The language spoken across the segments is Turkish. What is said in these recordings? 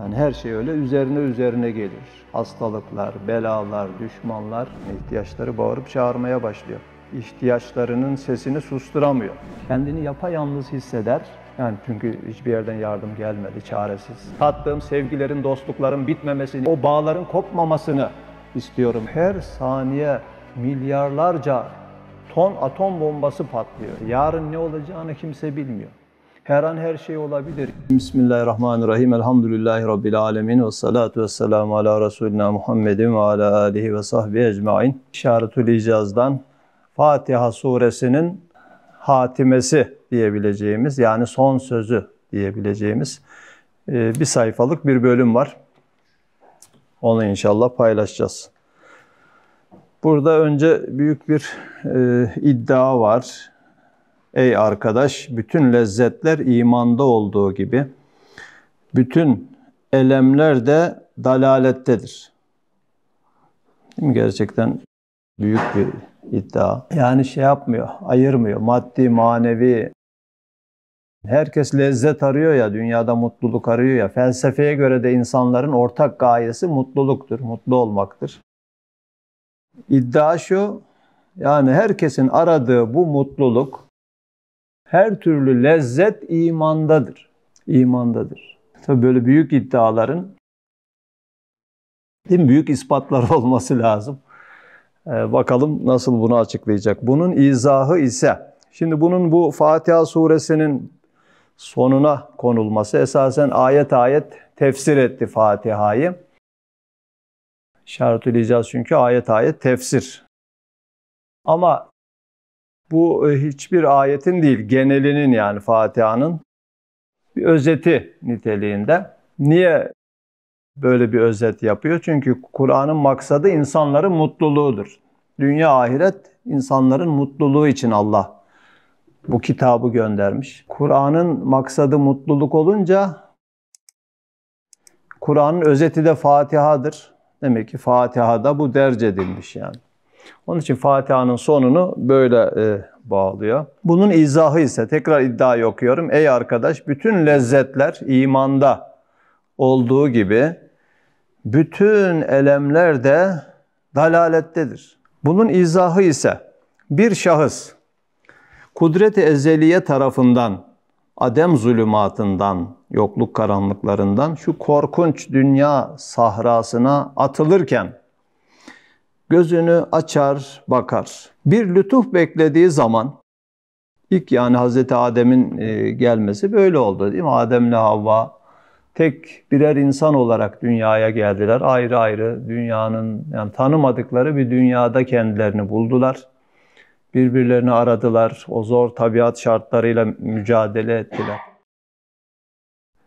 Yani her şey öyle üzerine üzerine gelir. Hastalıklar, belalar, düşmanlar ihtiyaçları bağırıp çağırmaya başlıyor. İhtiyaçlarının sesini susturamıyor. Kendini yapayalnız hisseder. Yani çünkü hiçbir yerden yardım gelmedi, çaresiz. Tattığım sevgilerin, dostlukların bitmemesini, o bağların kopmamasını istiyorum. Her saniye milyarlarca ton atom bombası patlıyor. Yarın ne olacağını kimse bilmiyor. Her an her şey olabilir. Bismillahirrahmanirrahim. Elhamdülillahi Rabbil alemin. Ve salatu ve selamu ala Resulina Muhammedin ve ala alihi ve sahbihi ecmain. Şaretül İcaz'dan Fatiha suresinin hatimesi diyebileceğimiz yani son sözü diyebileceğimiz e, bir sayfalık bir bölüm var. Onu inşallah paylaşacağız. Burada önce büyük bir e, iddia var. Ey arkadaş bütün lezzetler imanda olduğu gibi bütün elemler de dalalettedir. Değil mi? Gerçekten büyük bir iddia. Yani şey yapmıyor, ayırmıyor. Maddi, manevi. Herkes lezzet arıyor ya, dünyada mutluluk arıyor ya. Felsefeye göre de insanların ortak gayesi mutluluktur, mutlu olmaktır. İddia şu, yani herkesin aradığı bu mutluluk her türlü lezzet imandadır. İmandadır. Tabii böyle büyük iddiaların değil mi? büyük ispatlar olması lazım. Ee, bakalım nasıl bunu açıklayacak. Bunun izahı ise, şimdi bunun bu Fatiha suresinin sonuna konulması esasen ayet ayet tefsir etti Fatiha'yı. Şartül çünkü ayet ayet tefsir. Ama bu e, hiçbir ayetin değil, genelinin yani Fatiha'nın bir özeti niteliğinde. Niye böyle bir özet yapıyor? Çünkü Kur'an'ın maksadı insanların mutluluğudur. Dünya ahiret insanların mutluluğu için Allah bu kitabı göndermiş. Kur'an'ın maksadı mutluluk olunca Kur'an'ın özeti de Fatiha'dır. Demek ki Fatiha'da bu derc edilmiş yani. Onun için Fatiha'nın sonunu böyle e, bağlıyor. Bunun izahı ise tekrar iddia okuyorum. Ey arkadaş bütün lezzetler imanda olduğu gibi bütün elemler de dalalettedir. Bunun izahı ise bir şahıs kudret-i ezeliye tarafından adem zulümatından, yokluk karanlıklarından şu korkunç dünya sahrasına atılırken gözünü açar, bakar. Bir lütuf beklediği zaman ilk yani Hazreti Adem'in e, gelmesi böyle oldu değil mi? Adem'le Havva tek birer insan olarak dünyaya geldiler. Ayrı ayrı dünyanın yani tanımadıkları bir dünyada kendilerini buldular. Birbirlerini aradılar. O zor tabiat şartlarıyla mücadele ettiler.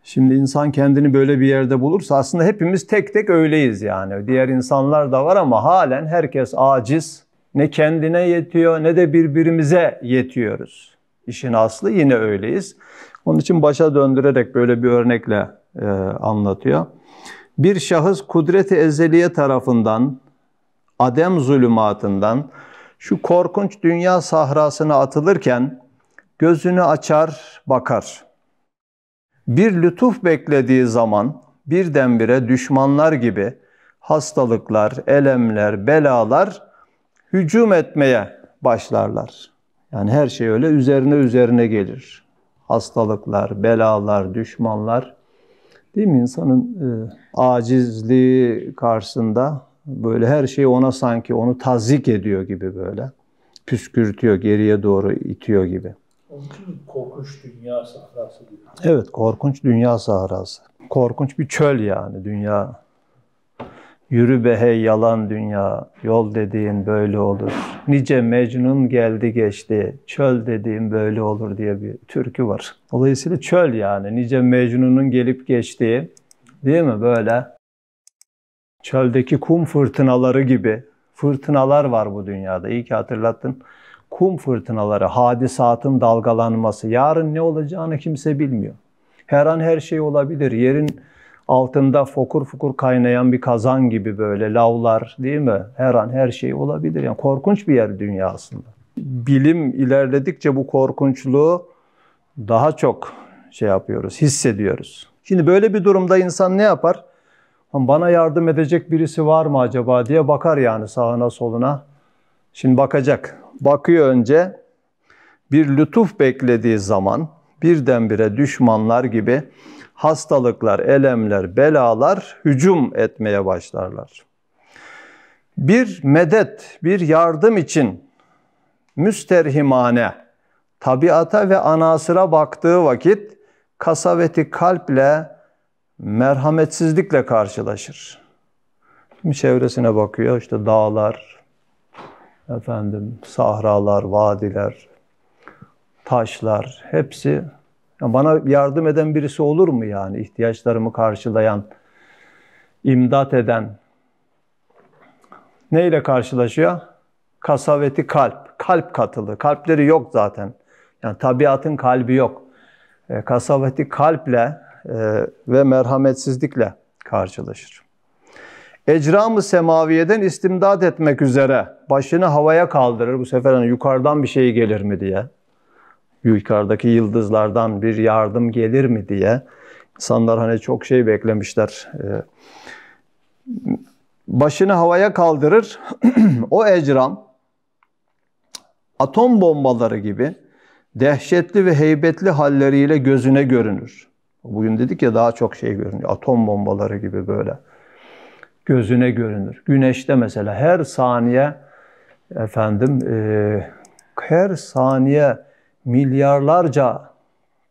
Şimdi insan kendini böyle bir yerde bulursa aslında hepimiz tek tek öyleyiz yani. Diğer insanlar da var ama halen herkes aciz. Ne kendine yetiyor ne de birbirimize yetiyoruz. İşin aslı yine öyleyiz. Onun için başa döndürerek böyle bir örnekle e, anlatıyor. Bir şahıs kudreti ezeliye tarafından, adem zulümatından şu korkunç dünya sahrasına atılırken gözünü açar bakar.'' bir lütuf beklediği zaman birdenbire düşmanlar gibi hastalıklar, elemler, belalar hücum etmeye başlarlar. Yani her şey öyle üzerine üzerine gelir. Hastalıklar, belalar, düşmanlar. Değil mi? İnsanın e, acizliği karşısında böyle her şey ona sanki onu tazik ediyor gibi böyle. Püskürtüyor, geriye doğru itiyor gibi korkunç dünya sahrası diyor. Evet, korkunç dünya sahrası. Korkunç bir çöl yani dünya. Yürü be hey yalan dünya, yol dediğin böyle olur. Nice Mecnun geldi geçti, çöl dediğin böyle olur diye bir türkü var. Dolayısıyla çöl yani, nice Mecnun'un gelip geçtiği, değil mi böyle? Çöldeki kum fırtınaları gibi fırtınalar var bu dünyada. İyi ki hatırlattın kum fırtınaları, hadisatın dalgalanması, yarın ne olacağını kimse bilmiyor. Her an her şey olabilir. Yerin altında fokur fokur kaynayan bir kazan gibi böyle lavlar değil mi? Her an her şey olabilir. Yani korkunç bir yer dünya aslında. Bilim ilerledikçe bu korkunçluğu daha çok şey yapıyoruz, hissediyoruz. Şimdi böyle bir durumda insan ne yapar? Bana yardım edecek birisi var mı acaba diye bakar yani sağına soluna. Şimdi bakacak bakıyor önce bir lütuf beklediği zaman birdenbire düşmanlar gibi hastalıklar, elemler, belalar hücum etmeye başlarlar. Bir medet, bir yardım için müsterhimane tabiata ve anasıra baktığı vakit kasaveti kalple merhametsizlikle karşılaşır. Şimdi çevresine bakıyor işte dağlar, efendim sahralar, vadiler, taşlar hepsi yani bana yardım eden birisi olur mu yani ihtiyaçlarımı karşılayan, imdat eden neyle karşılaşıyor? Kasaveti kalp, kalp katılı. Kalpleri yok zaten. Yani tabiatın kalbi yok. E, kasaveti kalple e, ve merhametsizlikle karşılaşır ecram-ı semaviyeden istimdat etmek üzere başını havaya kaldırır. Bu sefer hani yukarıdan bir şey gelir mi diye. Yukarıdaki yıldızlardan bir yardım gelir mi diye. İnsanlar hani çok şey beklemişler. Ee, başını havaya kaldırır. o ecram atom bombaları gibi dehşetli ve heybetli halleriyle gözüne görünür. Bugün dedik ya daha çok şey görünüyor. Atom bombaları gibi böyle gözüne görünür. Güneşte mesela her saniye efendim e, her saniye milyarlarca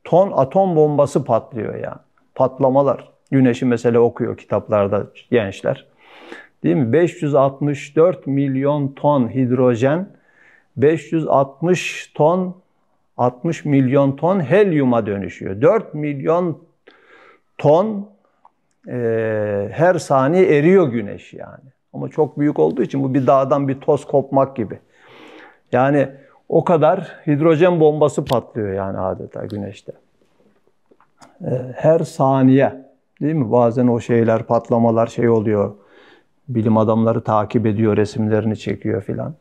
ton atom bombası patlıyor yani. Patlamalar. Güneşi mesela okuyor kitaplarda gençler. Değil mi? 564 milyon ton hidrojen, 560 ton 60 milyon ton helyuma dönüşüyor. 4 milyon ton e, her saniye eriyor güneş yani. Ama çok büyük olduğu için bu bir dağdan bir toz kopmak gibi. Yani o kadar hidrojen bombası patlıyor yani adeta güneşte. E, her saniye değil mi? Bazen o şeyler patlamalar şey oluyor. Bilim adamları takip ediyor, resimlerini çekiyor filan.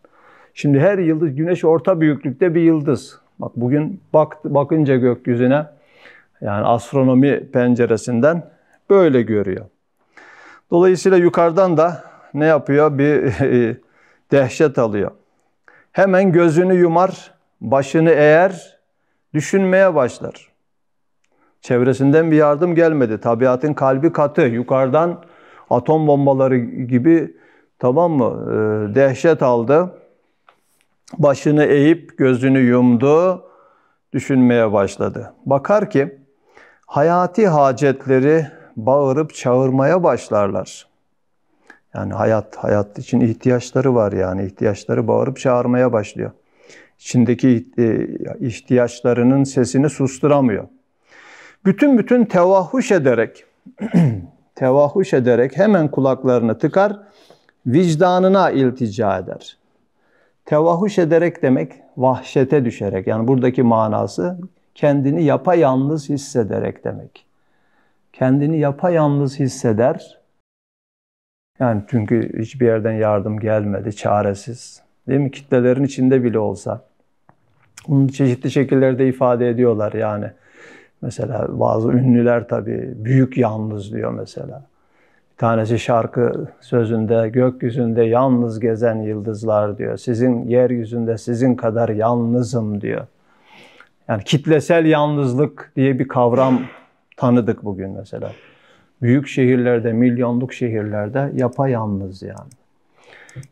Şimdi her yıldız güneş orta büyüklükte bir yıldız. Bak bugün bak, bakınca gökyüzüne yani astronomi penceresinden böyle görüyor. Dolayısıyla yukarıdan da ne yapıyor? Bir dehşet alıyor. Hemen gözünü yumar, başını eğer, düşünmeye başlar. Çevresinden bir yardım gelmedi. Tabiatın kalbi katı. Yukarıdan atom bombaları gibi tamam mı? E, dehşet aldı. Başını eğip gözünü yumdu. Düşünmeye başladı. Bakar ki hayati hacetleri bağırıp çağırmaya başlarlar. Yani hayat, hayat için ihtiyaçları var yani. ihtiyaçları bağırıp çağırmaya başlıyor. İçindeki e, ihtiyaçlarının sesini susturamıyor. Bütün bütün tevahuş ederek, tevahuş ederek hemen kulaklarını tıkar, vicdanına iltica eder. Tevahuş ederek demek vahşete düşerek. Yani buradaki manası kendini yapayalnız hissederek demek kendini yapayalnız hisseder. Yani çünkü hiçbir yerden yardım gelmedi, çaresiz. Değil mi? Kitlelerin içinde bile olsa. Bunu çeşitli şekillerde ifade ediyorlar yani. Mesela bazı ünlüler tabii büyük yalnız diyor mesela. Bir tanesi şarkı sözünde gökyüzünde yalnız gezen yıldızlar diyor. Sizin yeryüzünde sizin kadar yalnızım diyor. Yani kitlesel yalnızlık diye bir kavram tanıdık bugün mesela. Büyük şehirlerde, milyonluk şehirlerde yapayalnız yani.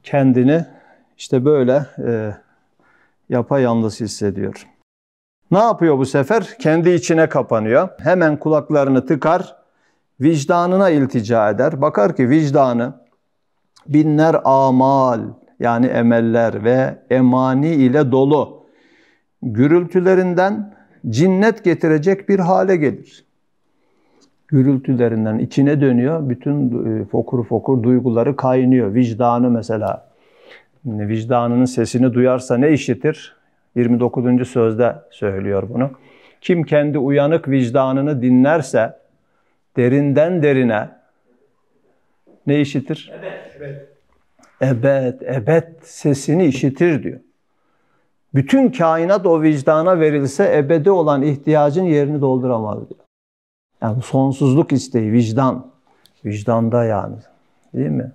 Kendini işte böyle e, yapayalnız hissediyor. Ne yapıyor bu sefer? Kendi içine kapanıyor. Hemen kulaklarını tıkar, vicdanına iltica eder. Bakar ki vicdanı binler amal yani emeller ve emani ile dolu. Gürültülerinden cinnet getirecek bir hale gelir gürültülerinden içine dönüyor. Bütün e, fokur fokur duyguları kaynıyor. Vicdanı mesela vicdanının sesini duyarsa ne işitir? 29. sözde söylüyor bunu. Kim kendi uyanık vicdanını dinlerse derinden derine ne işitir? Ebed, ebed evet sesini işitir diyor. Bütün kainat o vicdana verilse ebedi olan ihtiyacın yerini dolduramaz diyor. Yani sonsuzluk isteği, vicdan. Vicdanda yani. Değil mi?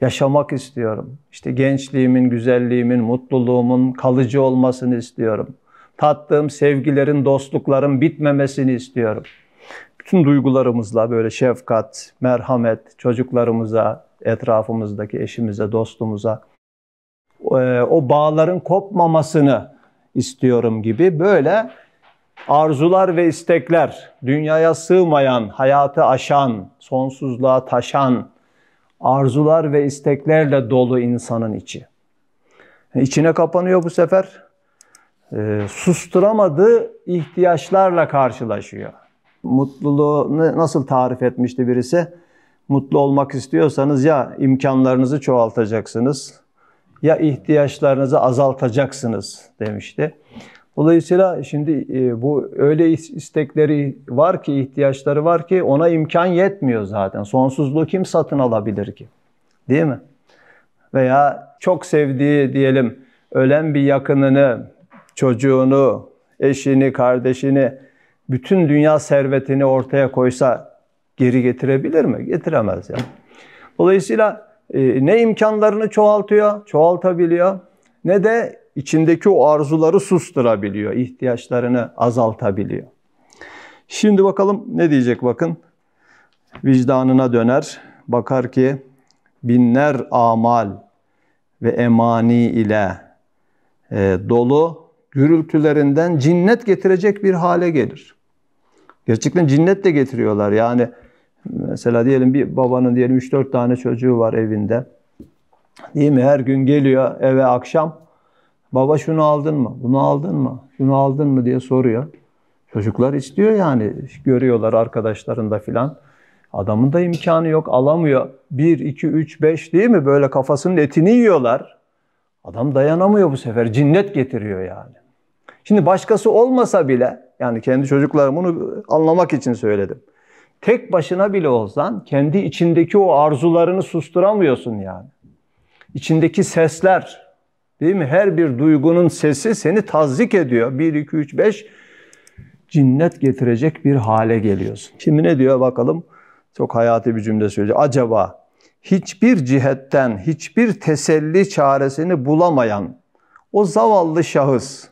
Yaşamak istiyorum. İşte gençliğimin, güzelliğimin, mutluluğumun kalıcı olmasını istiyorum. Tattığım sevgilerin, dostlukların bitmemesini istiyorum. Bütün duygularımızla böyle şefkat, merhamet çocuklarımıza, etrafımızdaki eşimize, dostumuza e, o bağların kopmamasını istiyorum gibi böyle arzular ve istekler, dünyaya sığmayan, hayatı aşan, sonsuzluğa taşan arzular ve isteklerle dolu insanın içi. İçine kapanıyor bu sefer. E, susturamadığı ihtiyaçlarla karşılaşıyor. Mutluluğu nasıl tarif etmişti birisi? Mutlu olmak istiyorsanız ya imkanlarınızı çoğaltacaksınız ya ihtiyaçlarınızı azaltacaksınız demişti. Dolayısıyla şimdi e, bu öyle istekleri var ki, ihtiyaçları var ki ona imkan yetmiyor zaten. Sonsuzluğu kim satın alabilir ki? Değil mi? Veya çok sevdiği diyelim ölen bir yakınını, çocuğunu, eşini, kardeşini, bütün dünya servetini ortaya koysa geri getirebilir mi? Getiremez ya. Yani. Dolayısıyla e, ne imkanlarını çoğaltıyor, çoğaltabiliyor ne de içindeki o arzuları susturabiliyor, ihtiyaçlarını azaltabiliyor. Şimdi bakalım ne diyecek bakın. Vicdanına döner, bakar ki binler amal ve emani ile e, dolu gürültülerinden cinnet getirecek bir hale gelir. Gerçekten cinnet de getiriyorlar. Yani mesela diyelim bir babanın diyelim 3-4 tane çocuğu var evinde. Değil mi? Her gün geliyor eve akşam Baba şunu aldın mı? Bunu aldın mı? Şunu aldın mı diye soruyor. Çocuklar istiyor yani. Görüyorlar arkadaşlarında filan. Adamın da imkanı yok. Alamıyor. Bir, iki, üç, beş değil mi? Böyle kafasının etini yiyorlar. Adam dayanamıyor bu sefer. Cinnet getiriyor yani. Şimdi başkası olmasa bile yani kendi çocuklarım bunu anlamak için söyledim. Tek başına bile olsan kendi içindeki o arzularını susturamıyorsun yani. İçindeki sesler, Değil mi? Her bir duygunun sesi seni tazik ediyor. 1, 2, 3, 5 cinnet getirecek bir hale geliyorsun. Şimdi ne diyor bakalım? Çok hayati bir cümle söyleyecek. Acaba hiçbir cihetten, hiçbir teselli çaresini bulamayan o zavallı şahıs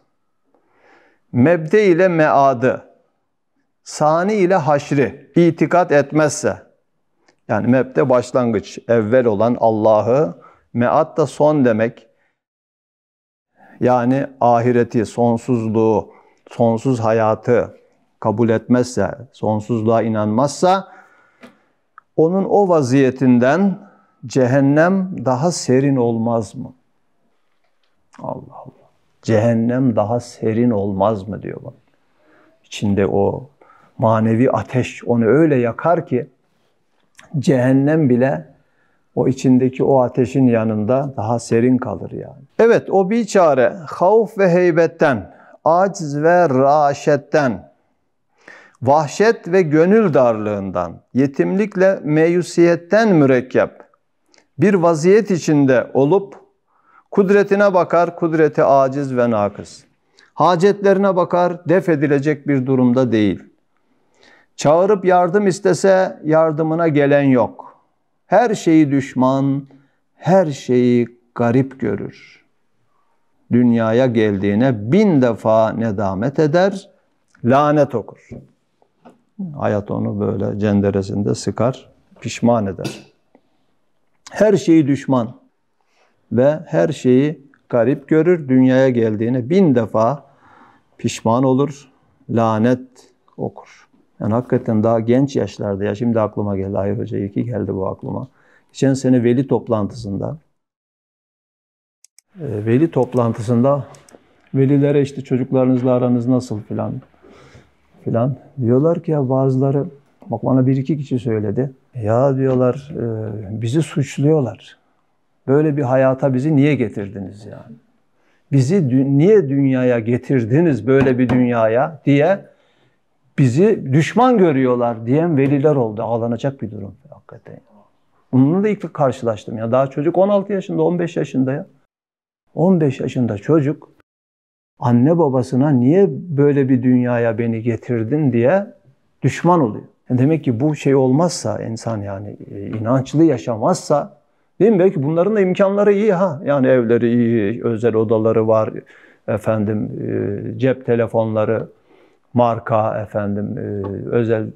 mebde ile meadı, sani ile haşri itikat etmezse, yani mebde başlangıç, evvel olan Allah'ı, mead da son demek, yani ahireti, sonsuzluğu, sonsuz hayatı kabul etmezse, sonsuzluğa inanmazsa onun o vaziyetinden cehennem daha serin olmaz mı? Allah Allah. Cehennem daha serin olmaz mı diyor bak. İçinde o manevi ateş onu öyle yakar ki cehennem bile o içindeki o ateşin yanında daha serin kalır yani. Evet o bir çare havf ve heybetten, aciz ve raşetten, vahşet ve gönül darlığından, yetimlikle meyusiyetten mürekkep bir vaziyet içinde olup kudretine bakar, kudreti aciz ve nakıs. Hacetlerine bakar, def edilecek bir durumda değil. Çağırıp yardım istese yardımına gelen yok.'' her şeyi düşman, her şeyi garip görür. Dünyaya geldiğine bin defa nedamet eder, lanet okur. Hayat onu böyle cenderesinde sıkar, pişman eder. Her şeyi düşman ve her şeyi garip görür. Dünyaya geldiğine bin defa pişman olur, lanet okur. Yani hakikaten daha genç yaşlarda ya şimdi aklıma geldi. Hayır Hoca iyi ki geldi bu aklıma. Geçen sene veli toplantısında e, veli toplantısında velilere işte çocuklarınızla aranız nasıl filan filan diyorlar ki ya bazıları bak bana bir iki kişi söyledi. Ya diyorlar e, bizi suçluyorlar. Böyle bir hayata bizi niye getirdiniz yani? Bizi dü niye dünyaya getirdiniz böyle bir dünyaya diye bizi düşman görüyorlar diyen veliler oldu. Ağlanacak bir durum hakikaten. Bununla da ilk karşılaştım ya. Daha çocuk 16 yaşında, 15 yaşında ya. 15 yaşında çocuk anne babasına niye böyle bir dünyaya beni getirdin diye düşman oluyor. Demek ki bu şey olmazsa insan yani e, inançlı yaşamazsa değil mi? Belki bunların da imkanları iyi ha. Yani evleri iyi, özel odaları var, efendim e, cep telefonları, marka efendim e, özel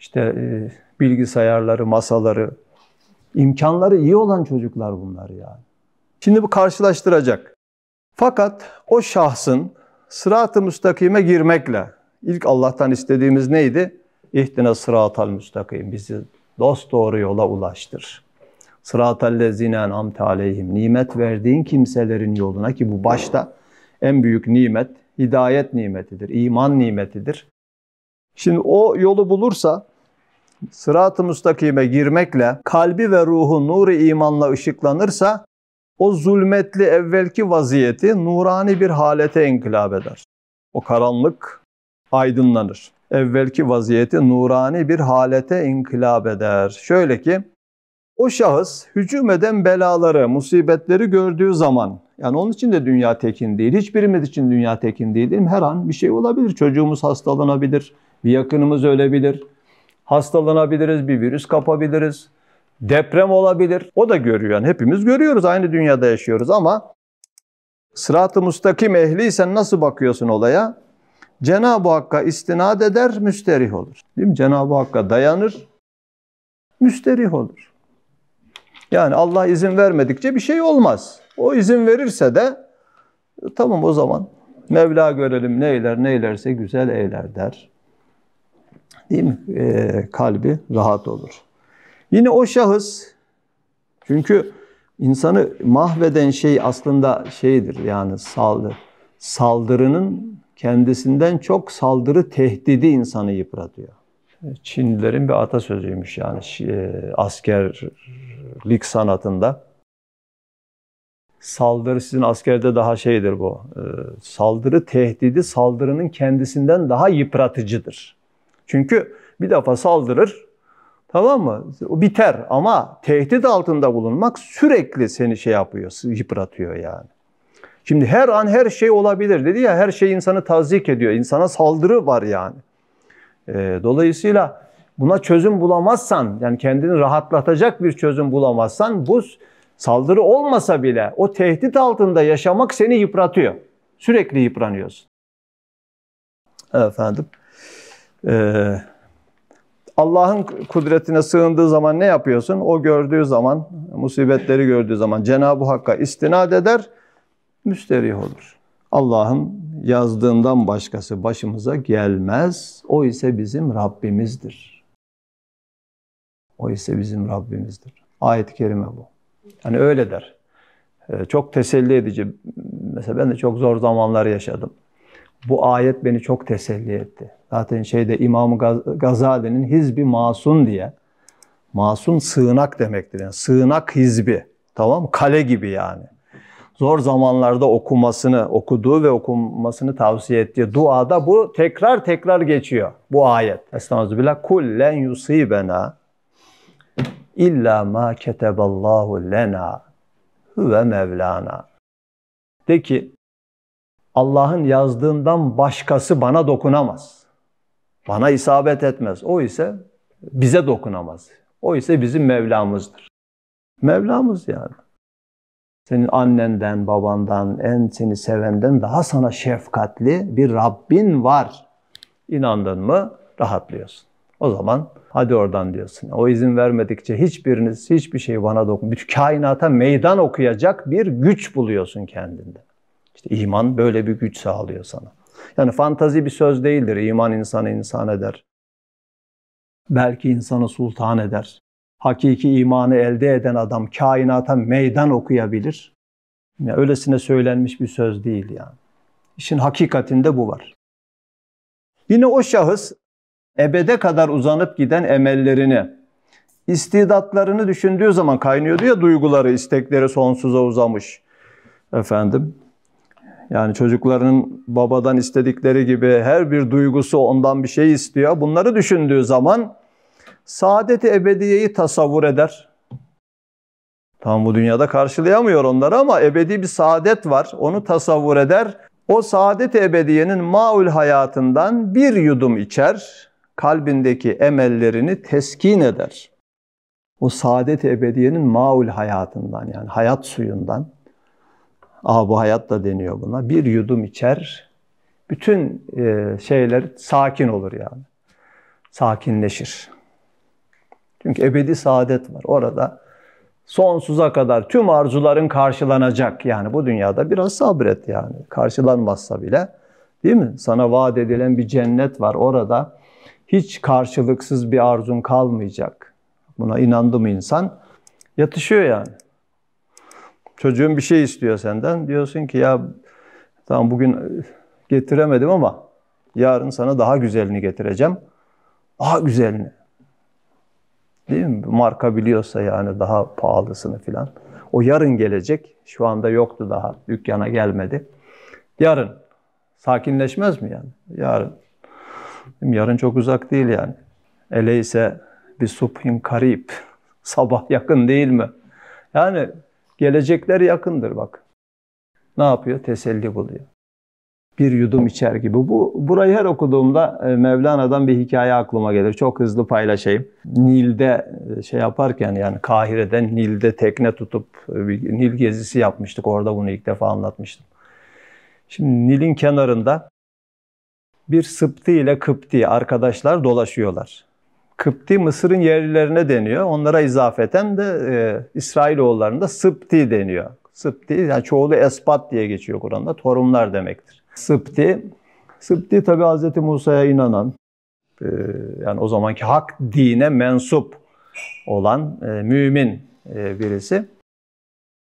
işte e, bilgisayarları, masaları, imkanları iyi olan çocuklar bunlar yani. Şimdi bu karşılaştıracak. Fakat o şahsın sırat-ı müstakime girmekle ilk Allah'tan istediğimiz neydi? İhtine sıratal müstakim. Bizi dost doğru yola ulaştır. Sıratal lezine en'amte aleyhim. Nimet verdiğin kimselerin yoluna ki bu başta en büyük nimet hidayet nimetidir, iman nimetidir. Şimdi o yolu bulursa sırat-ı müstakime girmekle kalbi ve ruhu nuru imanla ışıklanırsa o zulmetli evvelki vaziyeti nurani bir halete inkılap eder. O karanlık aydınlanır. Evvelki vaziyeti nurani bir halete inkılap eder. Şöyle ki o şahıs hücum eden belaları, musibetleri gördüğü zaman yani onun için de dünya tekin değil. Hiçbirimiz için dünya tekin değil, değil mi? Her an bir şey olabilir. Çocuğumuz hastalanabilir, bir yakınımız ölebilir. Hastalanabiliriz, bir virüs kapabiliriz. Deprem olabilir. O da görüyor. Yani hepimiz görüyoruz. Aynı dünyada yaşıyoruz ama sırat-ı mustakim ehliysen nasıl bakıyorsun olaya? Cenab-ı Hakk'a istinad eder, müsterih olur. Değil mi? Cenab-ı Hakk'a dayanır, müsterih olur. Yani Allah izin vermedikçe bir şey olmaz. O izin verirse de e, tamam o zaman Mevla görelim ne eyler ne eylerse güzel eyler der. Değil mi? Ee, kalbi rahat olur. Yine o şahıs çünkü insanı mahveden şey aslında şeydir yani saldırı saldırının kendisinden çok saldırı tehdidi insanı yıpratıyor. Çinlilerin bir atasözüymüş yani e, askerlik sanatında saldırı sizin askerde daha şeydir bu. E, saldırı tehdidi saldırının kendisinden daha yıpratıcıdır. Çünkü bir defa saldırır tamam mı? O biter ama tehdit altında bulunmak sürekli seni şey yapıyor, yıpratıyor yani. Şimdi her an her şey olabilir dedi ya her şey insanı tazik ediyor. İnsana saldırı var yani. E, dolayısıyla buna çözüm bulamazsan yani kendini rahatlatacak bir çözüm bulamazsan bu Saldırı olmasa bile o tehdit altında yaşamak seni yıpratıyor. Sürekli yıpranıyorsun. Efendim. Ee, Allah'ın kudretine sığındığı zaman ne yapıyorsun? O gördüğü zaman, musibetleri gördüğü zaman Cenab-ı Hakk'a istinad eder, müsterih olur. Allah'ın yazdığından başkası başımıza gelmez. O ise bizim Rabbimizdir. O ise bizim Rabbimizdir. Ayet-i Kerime bu. Hani öyle der. Ee, çok teselli edici. Mesela ben de çok zor zamanlar yaşadım. Bu ayet beni çok teselli etti. Zaten şeyde İmam Gazali'nin Hizbi Masum diye. Masum sığınak demektir. Yani sığınak hizbi. Tamam mı? Kale gibi yani. Zor zamanlarda okumasını, okuduğu ve okumasını tavsiye ettiği duada bu tekrar tekrar geçiyor. Bu ayet. Estağfirullah. Kullen yusibena İlla ma keteballahu lena ve mevlana. De ki Allah'ın yazdığından başkası bana dokunamaz. Bana isabet etmez. O ise bize dokunamaz. O ise bizim Mevlamızdır. Mevlamız yani. Senin annenden, babandan, en seni sevenden daha sana şefkatli bir Rabbin var. İnandın mı rahatlıyorsun. O zaman hadi oradan diyorsun. O izin vermedikçe hiçbiriniz hiçbir şey bana dokun. Bütün kainata meydan okuyacak bir güç buluyorsun kendinde. İşte iman böyle bir güç sağlıyor sana. Yani fantazi bir söz değildir. İman insanı insan eder. Belki insanı sultan eder. Hakiki imanı elde eden adam kainata meydan okuyabilir. Yani öylesine söylenmiş bir söz değil yani. İşin hakikatinde bu var. Yine o şahıs ebede kadar uzanıp giden emellerini, istidatlarını düşündüğü zaman kaynıyordu ya duyguları, istekleri sonsuza uzamış. Efendim, yani çocukların babadan istedikleri gibi her bir duygusu ondan bir şey istiyor. Bunları düşündüğü zaman saadeti ebediyeyi tasavvur eder. Tam bu dünyada karşılayamıyor onları ama ebedi bir saadet var. Onu tasavvur eder. O saadet ebediyenin maul hayatından bir yudum içer kalbindeki emellerini teskin eder. O saadet ebediyenin maul hayatından yani hayat suyundan. Abu ah, hayat da deniyor buna. Bir yudum içer. Bütün e, şeyler sakin olur yani. Sakinleşir. Çünkü ebedi saadet var. Orada sonsuza kadar tüm arzuların karşılanacak. Yani bu dünyada biraz sabret yani. Karşılanmazsa bile değil mi? Sana vaat edilen bir cennet var orada hiç karşılıksız bir arzun kalmayacak. Buna inandı mı insan? Yatışıyor yani. Çocuğun bir şey istiyor senden. Diyorsun ki ya tamam bugün e, getiremedim ama yarın sana daha güzelini getireceğim. Daha güzelini. Değil mi? Marka biliyorsa yani daha pahalısını filan. O yarın gelecek. Şu anda yoktu daha. Dükkana gelmedi. Yarın. Sakinleşmez mi yani? Yarın. Yarın çok uzak değil yani. Eleyse bir subhim karib. Sabah yakın değil mi? Yani gelecekler yakındır bak. Ne yapıyor? Teselli buluyor. Bir yudum içer gibi. Bu burayı her okuduğumda e, Mevlana'dan bir hikaye aklıma gelir. Çok hızlı paylaşayım. Nil'de e, şey yaparken yani Kahire'den Nil'de tekne tutup e, Nil gezisi yapmıştık. Orada bunu ilk defa anlatmıştım. Şimdi Nil'in kenarında bir Sıpti ile Kıpti arkadaşlar dolaşıyorlar. Kıpti Mısır'ın yerlilerine deniyor. Onlara izafeten de e, İsrailoğullarında Sıpti deniyor. Sıpti yani çoğulu Espat diye geçiyor Kur'an'da. Torumlar demektir. Sıpti Sıpti tabi Hz. Musa'ya inanan, e, yani o zamanki hak dine mensup olan e, mümin e, birisi.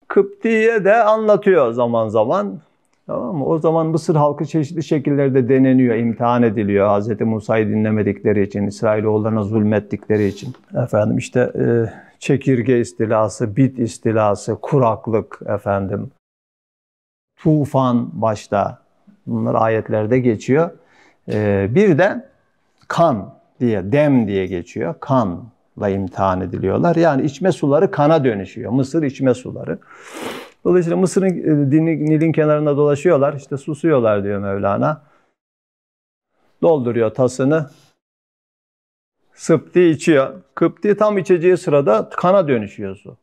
Kıpti'ye de anlatıyor zaman zaman. Tamam mı? O zaman Mısır halkı çeşitli şekillerde deneniyor, imtihan ediliyor. Hz. Musa'yı dinlemedikleri için, İsrailoğullarına zulmettikleri için. Efendim işte e, çekirge istilası, bit istilası, kuraklık efendim, tufan başta. Bunlar ayetlerde geçiyor. E, bir de kan diye, dem diye geçiyor. Kanla imtihan ediliyorlar. Yani içme suları kana dönüşüyor. Mısır içme suları. Dolayısıyla Mısır'ın e, Nil'in kenarında dolaşıyorlar. İşte susuyorlar diyor Mevlana. Dolduruyor tasını. Sıpti içiyor. Kıpti tam içeceği sırada kana dönüşüyor su.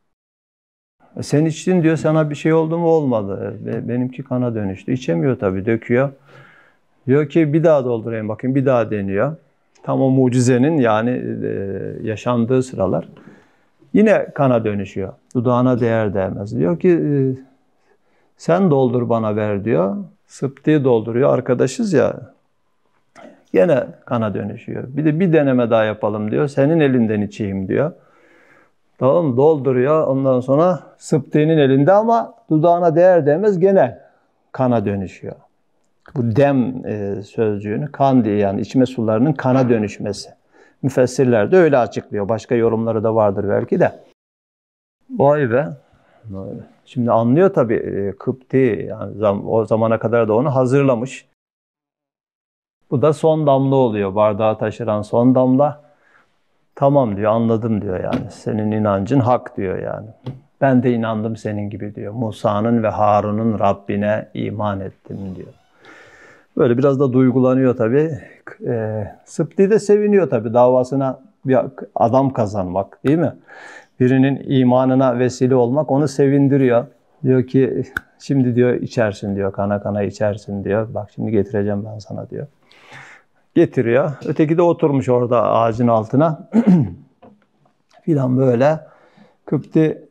E, sen içtin diyor sana bir şey oldu mu olmadı. E, benimki kana dönüştü. İçemiyor tabii döküyor. Diyor ki bir daha doldurayım bakayım bir daha deniyor. Tam o mucizenin yani yaşandığı sıralar. Yine kana dönüşüyor. Dudağına değer değmez. Diyor ki ee, sen doldur bana ver diyor. Sıptı dolduruyor. Arkadaşız ya. Yine kana dönüşüyor. Bir de bir deneme daha yapalım diyor. Senin elinden içeyim diyor. Tamam dolduruyor. Ondan sonra sıptığının elinde ama dudağına değer değmez gene kana dönüşüyor. Bu dem e, sözcüğünü kan diye yani içme sularının kana dönüşmesi. Müfessirler de öyle açıklıyor. Başka yorumları da vardır belki de. Vay be. Şimdi anlıyor tabii e, Kıpti yani o zamana kadar da onu hazırlamış. Bu da son damla oluyor. Bardağı taşıran son damla. Tamam diyor anladım diyor yani. Senin inancın hak diyor yani. Ben de inandım senin gibi diyor. Musa'nın ve Harun'un Rabbine iman ettim diyor. Böyle biraz da duygulanıyor tabii. E, Sıpti de seviniyor tabii davasına bir adam kazanmak değil mi? Birinin imanına vesile olmak onu sevindiriyor. Diyor ki şimdi diyor içersin diyor kana kana içersin diyor. Bak şimdi getireceğim ben sana diyor. Getiriyor. Öteki de oturmuş orada ağacın altına. Filan böyle. Kıpti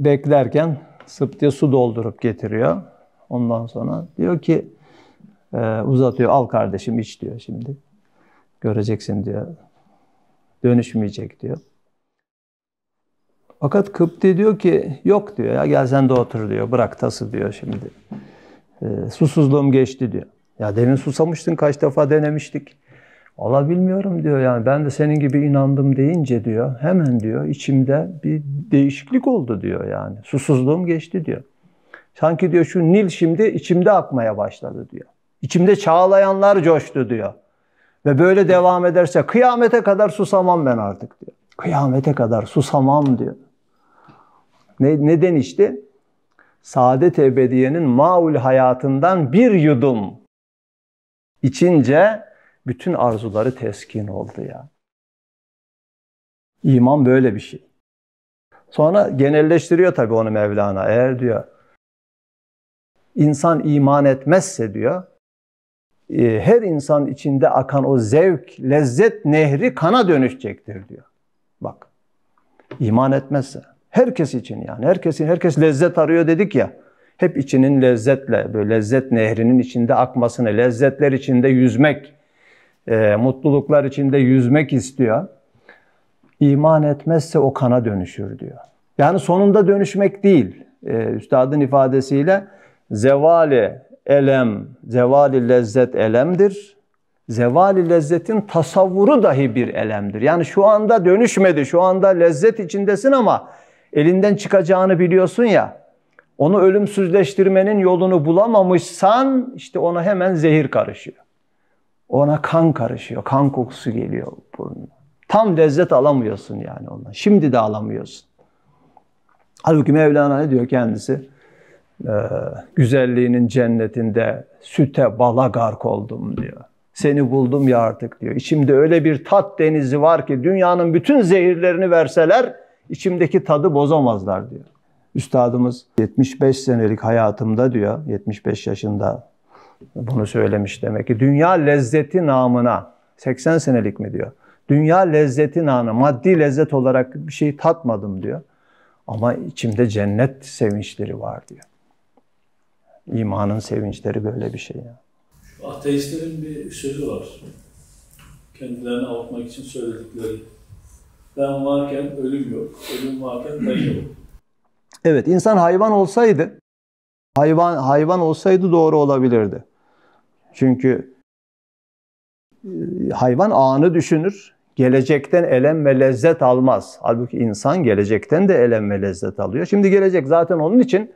beklerken Sıpti su doldurup getiriyor. Ondan sonra diyor ki ee, uzatıyor. Al kardeşim iç diyor şimdi. Göreceksin diyor. Dönüşmeyecek diyor. Fakat Kıpti diyor ki yok diyor ya gel sen de otur diyor. Bırak tası diyor şimdi. E, susuzluğum geçti diyor. Ya demin susamıştın kaç defa denemiştik. Allah diyor yani ben de senin gibi inandım deyince diyor hemen diyor içimde bir değişiklik oldu diyor yani. Susuzluğum geçti diyor. Sanki diyor şu Nil şimdi içimde akmaya başladı diyor. İçimde çağlayanlar coştu diyor. Ve böyle devam ederse kıyamete kadar susamam ben artık diyor. Kıyamete kadar susamam diyor. Ne, neden işte? Saadet ebediyenin maul hayatından bir yudum içince bütün arzuları teskin oldu ya. İman böyle bir şey. Sonra genelleştiriyor tabii onu Mevlana. Eğer diyor insan iman etmezse diyor e, her insan içinde akan o zevk, lezzet nehri kana dönüşecektir diyor. Bak. iman etmezse herkes için yani herkesin herkes lezzet arıyor dedik ya. Hep içinin lezzetle böyle lezzet nehrinin içinde akmasını, lezzetler içinde yüzmek, e, mutluluklar içinde yüzmek istiyor. İman etmezse o kana dönüşür diyor. Yani sonunda dönüşmek değil. E, üstadın ifadesiyle zevali elem, zevali lezzet elemdir. Zevali lezzetin tasavvuru dahi bir elemdir. Yani şu anda dönüşmedi, şu anda lezzet içindesin ama elinden çıkacağını biliyorsun ya. Onu ölümsüzleştirmenin yolunu bulamamışsan işte ona hemen zehir karışıyor. Ona kan karışıyor, kan kokusu geliyor burnuna. Tam lezzet alamıyorsun yani ondan. Şimdi de alamıyorsun. Halbuki Mevlana ne diyor kendisi? e, güzelliğinin cennetinde süte bala gark oldum diyor. Seni buldum ya artık diyor. İçimde öyle bir tat denizi var ki dünyanın bütün zehirlerini verseler içimdeki tadı bozamazlar diyor. Üstadımız 75 senelik hayatımda diyor, 75 yaşında bunu söylemiş demek ki. Dünya lezzeti namına, 80 senelik mi diyor. Dünya lezzeti namına, maddi lezzet olarak bir şey tatmadım diyor. Ama içimde cennet sevinçleri var diyor. İmanın sevinçleri böyle bir şey. ya. Şu ateistlerin bir sözü var. Kendilerini avutmak için söyledikleri. Ben varken ölüm yok, ölüm varken ben yok. Evet, insan hayvan olsaydı, hayvan hayvan olsaydı doğru olabilirdi. Çünkü e, hayvan anı düşünür, gelecekten elem ve lezzet almaz. Halbuki insan gelecekten de elem ve lezzet alıyor. Şimdi gelecek zaten onun için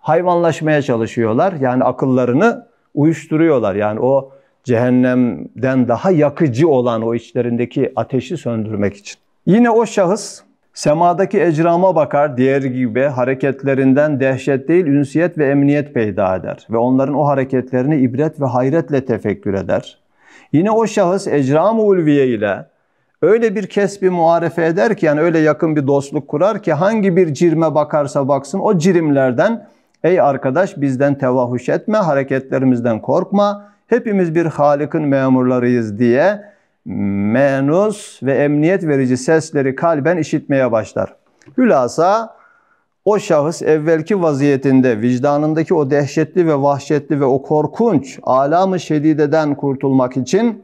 hayvanlaşmaya çalışıyorlar. Yani akıllarını uyuşturuyorlar. Yani o cehennemden daha yakıcı olan o içlerindeki ateşi söndürmek için. Yine o şahıs semadaki ecrama bakar, diğer gibi hareketlerinden dehşet değil, ünsiyet ve emniyet peyda eder ve onların o hareketlerini ibret ve hayretle tefekkür eder. Yine o şahıs ecram-ı ulviye ile öyle bir kesbi muarefe eder ki yani öyle yakın bir dostluk kurar ki hangi bir cirme bakarsa baksın o cirimlerden Ey arkadaş bizden tevahuş etme, hareketlerimizden korkma. Hepimiz bir Halık'ın memurlarıyız diye menus ve emniyet verici sesleri kalben işitmeye başlar. Hülasa o şahıs evvelki vaziyetinde vicdanındaki o dehşetli ve vahşetli ve o korkunç alamı şedideden kurtulmak için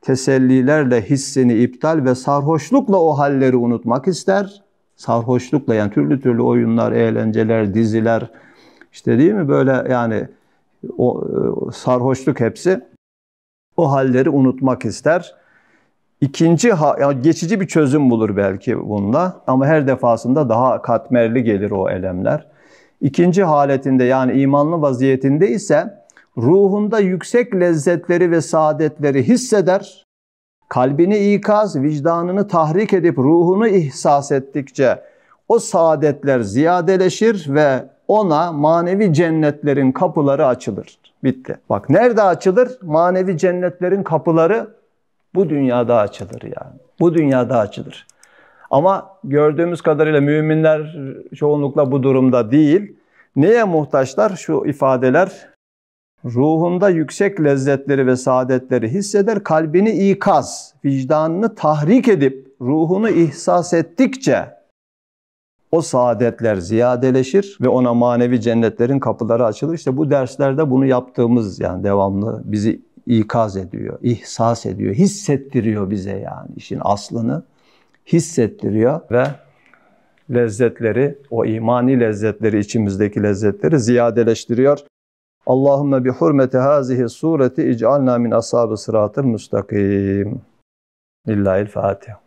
tesellilerle hissini iptal ve sarhoşlukla o halleri unutmak ister sarhoşlukla yani türlü türlü oyunlar, eğlenceler, diziler işte değil mi böyle yani o e, sarhoşluk hepsi o halleri unutmak ister. İkinci geçici bir çözüm bulur belki bununla ama her defasında daha katmerli gelir o elemler. İkinci haletinde yani imanlı vaziyetinde ise ruhunda yüksek lezzetleri ve saadetleri hisseder kalbini ikaz, vicdanını tahrik edip ruhunu ihsas ettikçe o saadetler ziyadeleşir ve ona manevi cennetlerin kapıları açılır. Bitti. Bak nerede açılır? Manevi cennetlerin kapıları bu dünyada açılır yani. Bu dünyada açılır. Ama gördüğümüz kadarıyla müminler çoğunlukla bu durumda değil. Neye muhtaçlar? Şu ifadeler ruhunda yüksek lezzetleri ve saadetleri hisseder, kalbini ikaz, vicdanını tahrik edip ruhunu ihsas ettikçe o saadetler ziyadeleşir ve ona manevi cennetlerin kapıları açılır. İşte bu derslerde bunu yaptığımız yani devamlı bizi ikaz ediyor, ihsas ediyor, hissettiriyor bize yani işin aslını hissettiriyor ve lezzetleri, o imani lezzetleri, içimizdeki lezzetleri ziyadeleştiriyor. Allahümme bi hurmeti hazihi sureti ic'alna min ashabı sıratı müstakim. Lillahi'l Fatiha.